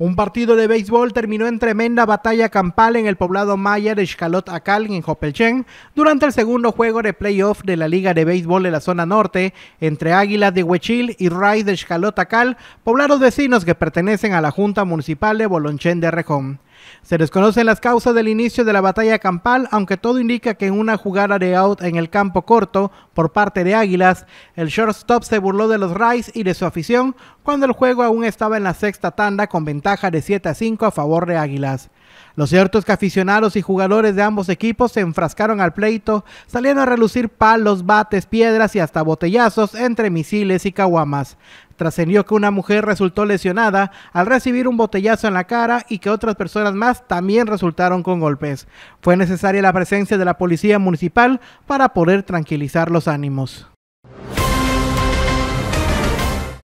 Un partido de béisbol terminó en tremenda batalla campal en el poblado maya de Xcalot Acal en Hopelchen durante el segundo juego de playoff de la Liga de Béisbol de la zona norte entre Águilas de Huechil y Rays de Xcalot Acal, poblados vecinos que pertenecen a la Junta Municipal de Bolonchen de Rejón. Se desconocen las causas del inicio de la batalla campal, aunque todo indica que en una jugada de out en el campo corto por parte de Águilas, el shortstop se burló de los Rays y de su afición cuando el juego aún estaba en la sexta tanda con ventaja de 7 a 5 a favor de Águilas. Lo cierto es que aficionados y jugadores de ambos equipos se enfrascaron al pleito, saliendo a relucir palos, bates, piedras y hasta botellazos entre misiles y caguamas. Trascendió que una mujer resultó lesionada al recibir un botellazo en la cara y que otras personas más también resultaron con golpes. Fue necesaria la presencia de la policía municipal para poder tranquilizar los ánimos.